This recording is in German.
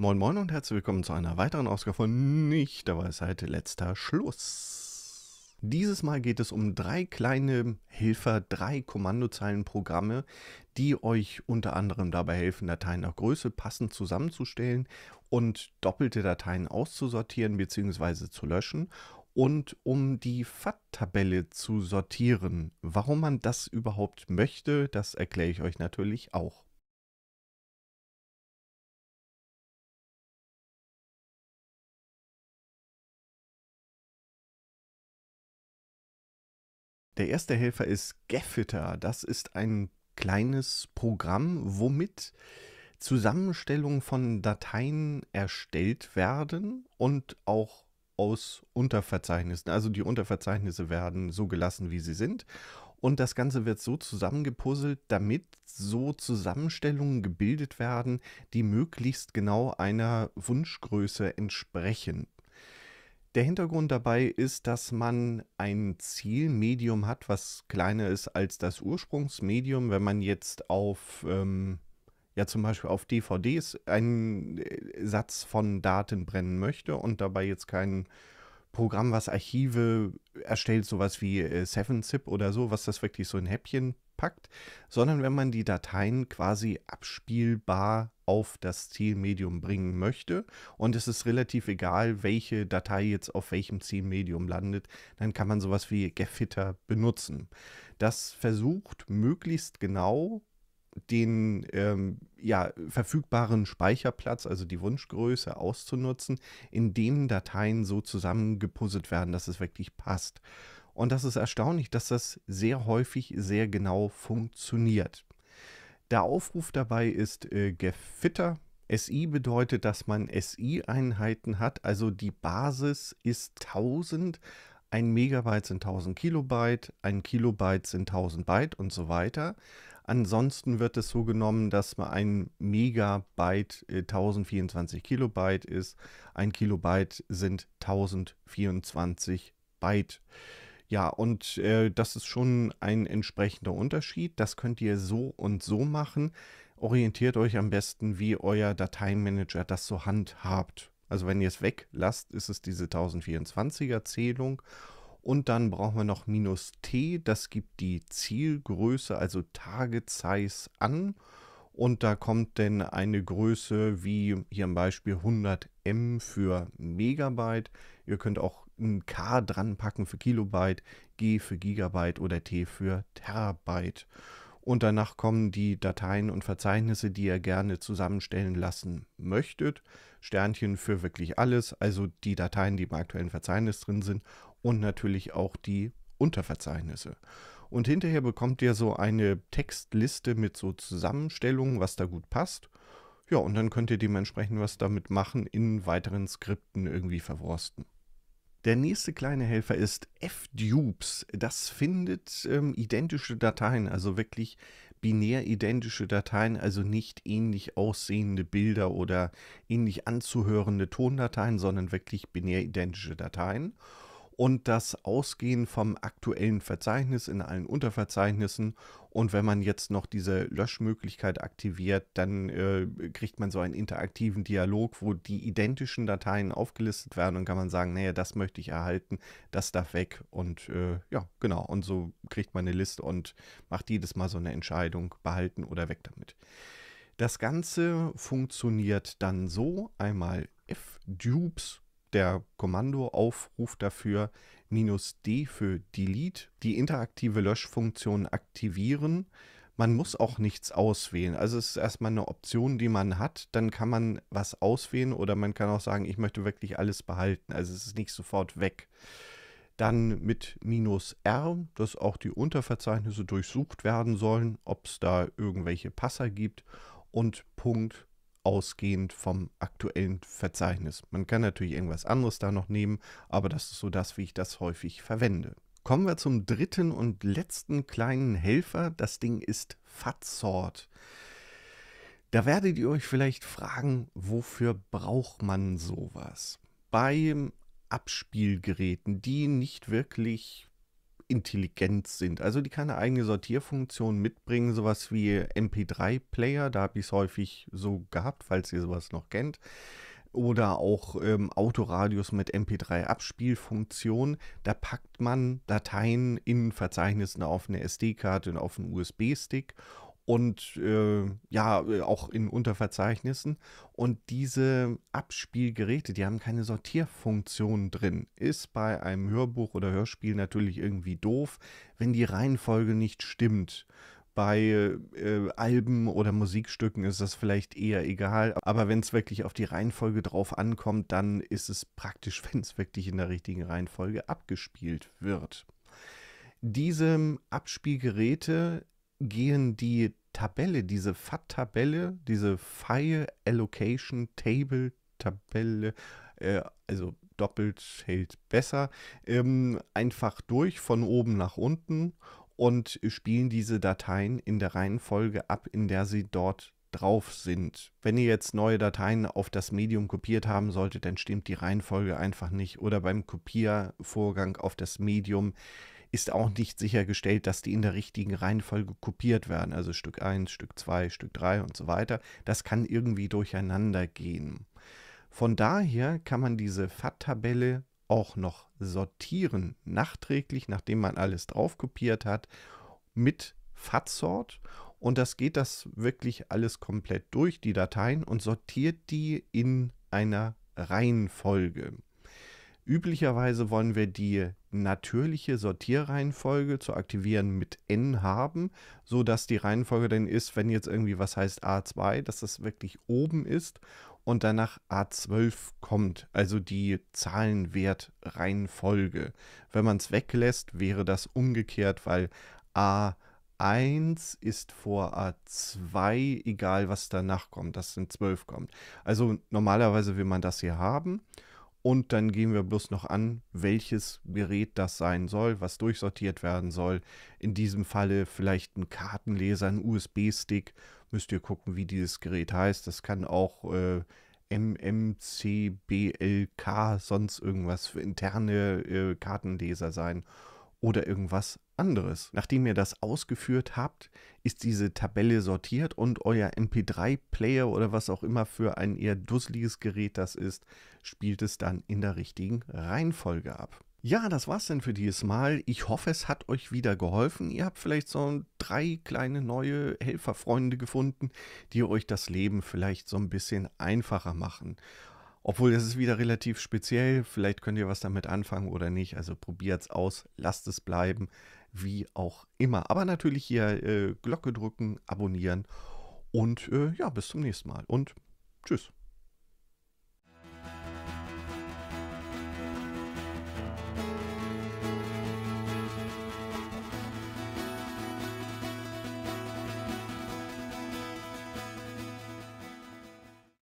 Moin Moin und herzlich willkommen zu einer weiteren Ausgabe von Nicht der Weisheit letzter Schluss. Dieses Mal geht es um drei kleine Helfer, drei Kommandozeilenprogramme, die euch unter anderem dabei helfen, Dateien nach Größe passend zusammenzustellen und doppelte Dateien auszusortieren bzw. zu löschen und um die FAT-Tabelle zu sortieren. Warum man das überhaupt möchte, das erkläre ich euch natürlich auch. Der erste Helfer ist Gefütter. Das ist ein kleines Programm, womit Zusammenstellungen von Dateien erstellt werden und auch aus Unterverzeichnissen. Also die Unterverzeichnisse werden so gelassen, wie sie sind. Und das Ganze wird so zusammengepuzzelt, damit so Zusammenstellungen gebildet werden, die möglichst genau einer Wunschgröße entsprechen. Der Hintergrund dabei ist, dass man ein Zielmedium hat, was kleiner ist als das Ursprungsmedium. Wenn man jetzt auf, ähm, ja zum Beispiel auf DVDs einen äh, Satz von Daten brennen möchte und dabei jetzt kein Programm, was Archive erstellt, sowas wie 7-Zip äh, oder so, was das wirklich so in Häppchen packt, sondern wenn man die Dateien quasi abspielbar auf das Zielmedium bringen möchte. Und es ist relativ egal, welche Datei jetzt auf welchem Zielmedium landet, dann kann man sowas wie Gefitter benutzen. Das versucht möglichst genau den ähm, ja, verfügbaren Speicherplatz, also die Wunschgröße auszunutzen, indem Dateien so zusammengepuzzelt werden, dass es wirklich passt. Und das ist erstaunlich, dass das sehr häufig sehr genau funktioniert. Der Aufruf dabei ist äh, Gefitter. SI bedeutet, dass man SI-Einheiten hat, also die Basis ist 1000, ein Megabyte sind 1000 Kilobyte, ein Kilobyte sind 1000 Byte und so weiter. Ansonsten wird es so genommen, dass ein Megabyte 1024 äh, Kilobyte ist, ein Kilobyte sind 1024 Byte. Ja, und äh, das ist schon ein entsprechender Unterschied. Das könnt ihr so und so machen. Orientiert euch am besten, wie euer Dateimanager das so handhabt. Also wenn ihr es weglasst, ist es diese 1024er Zählung. Und dann brauchen wir noch minus T. Das gibt die Zielgröße, also Target Size an. Und da kommt dann eine Größe wie hier im Beispiel 100 M für Megabyte. Ihr könnt auch ein K dran packen für Kilobyte, G für Gigabyte oder T für Terabyte. Und danach kommen die Dateien und Verzeichnisse, die ihr gerne zusammenstellen lassen möchtet. Sternchen für wirklich alles, also die Dateien, die im aktuellen Verzeichnis drin sind und natürlich auch die Unterverzeichnisse. Und hinterher bekommt ihr so eine Textliste mit so Zusammenstellungen, was da gut passt. Ja, und dann könnt ihr dementsprechend was damit machen, in weiteren Skripten irgendwie verworsten. Der nächste kleine Helfer ist fdupes. Das findet ähm, identische Dateien, also wirklich binär identische Dateien, also nicht ähnlich aussehende Bilder oder ähnlich anzuhörende Tondateien, sondern wirklich binär identische Dateien und das Ausgehen vom aktuellen Verzeichnis in allen Unterverzeichnissen. Und wenn man jetzt noch diese Löschmöglichkeit aktiviert, dann äh, kriegt man so einen interaktiven Dialog, wo die identischen Dateien aufgelistet werden und kann man sagen, naja, das möchte ich erhalten, das darf weg. Und äh, ja, genau. Und so kriegt man eine Liste und macht jedes Mal so eine Entscheidung, behalten oder weg damit. Das Ganze funktioniert dann so, einmal f-dupes der Kommandoaufruf dafür minus D für Delete, die interaktive Löschfunktion aktivieren. Man muss auch nichts auswählen. Also es ist erstmal eine Option, die man hat. Dann kann man was auswählen oder man kann auch sagen, ich möchte wirklich alles behalten. Also es ist nicht sofort weg. Dann mit minus R, dass auch die Unterverzeichnisse durchsucht werden sollen, ob es da irgendwelche Passer gibt. Und Punkt ausgehend vom aktuellen Verzeichnis. Man kann natürlich irgendwas anderes da noch nehmen, aber das ist so das, wie ich das häufig verwende. Kommen wir zum dritten und letzten kleinen Helfer. Das Ding ist Fatsort. Da werdet ihr euch vielleicht fragen, wofür braucht man sowas? Bei Abspielgeräten, die nicht wirklich intelligent sind, also die keine eigene Sortierfunktion mitbringen, sowas wie MP3-Player, da habe ich es häufig so gehabt, falls ihr sowas noch kennt, oder auch ähm, Autoradios mit MP3-Abspielfunktion, da packt man Dateien in Verzeichnissen auf eine SD-Karte und auf einen USB-Stick und äh, ja, äh, auch in Unterverzeichnissen. Und diese Abspielgeräte, die haben keine Sortierfunktion drin. Ist bei einem Hörbuch oder Hörspiel natürlich irgendwie doof, wenn die Reihenfolge nicht stimmt. Bei äh, Alben oder Musikstücken ist das vielleicht eher egal, aber wenn es wirklich auf die Reihenfolge drauf ankommt, dann ist es praktisch, wenn es wirklich in der richtigen Reihenfolge abgespielt wird. Diese Abspielgeräte gehen die Tabelle, diese FAT-Tabelle, diese File Allocation Table Tabelle, äh, also doppelt hält besser, ähm, einfach durch von oben nach unten und spielen diese Dateien in der Reihenfolge ab, in der sie dort drauf sind. Wenn ihr jetzt neue Dateien auf das Medium kopiert haben solltet, dann stimmt die Reihenfolge einfach nicht. Oder beim Kopiervorgang auf das Medium ist auch nicht sichergestellt, dass die in der richtigen Reihenfolge kopiert werden. Also Stück 1, Stück 2, Stück 3 und so weiter. Das kann irgendwie durcheinander gehen. Von daher kann man diese FAT-Tabelle auch noch sortieren, nachträglich, nachdem man alles drauf kopiert hat, mit FAT-Sort. Und das geht das wirklich alles komplett durch, die Dateien, und sortiert die in einer Reihenfolge. Üblicherweise wollen wir die natürliche Sortierreihenfolge zu aktivieren mit n haben, sodass die Reihenfolge dann ist, wenn jetzt irgendwie was heißt a2, dass das wirklich oben ist und danach a12 kommt, also die Zahlenwertreihenfolge. Wenn man es weglässt, wäre das umgekehrt, weil a 1 ist vor A2, egal was danach kommt, dass in 12 kommt. Also normalerweise will man das hier haben. Und dann gehen wir bloß noch an, welches Gerät das sein soll, was durchsortiert werden soll. In diesem Falle vielleicht ein Kartenleser, ein USB-Stick. Müsst ihr gucken, wie dieses Gerät heißt. Das kann auch äh, MMCBLK, sonst irgendwas für interne äh, Kartenleser sein oder irgendwas anderes. Nachdem ihr das ausgeführt habt, ist diese Tabelle sortiert und euer MP3-Player oder was auch immer für ein eher dusseliges Gerät das ist, spielt es dann in der richtigen Reihenfolge ab. Ja, das war's denn für dieses Mal. Ich hoffe, es hat euch wieder geholfen. Ihr habt vielleicht so drei kleine neue Helferfreunde gefunden, die euch das Leben vielleicht so ein bisschen einfacher machen. Obwohl, das ist wieder relativ speziell. Vielleicht könnt ihr was damit anfangen oder nicht. Also probiert es aus, lasst es bleiben, wie auch immer. Aber natürlich hier äh, Glocke drücken, abonnieren und äh, ja, bis zum nächsten Mal und tschüss.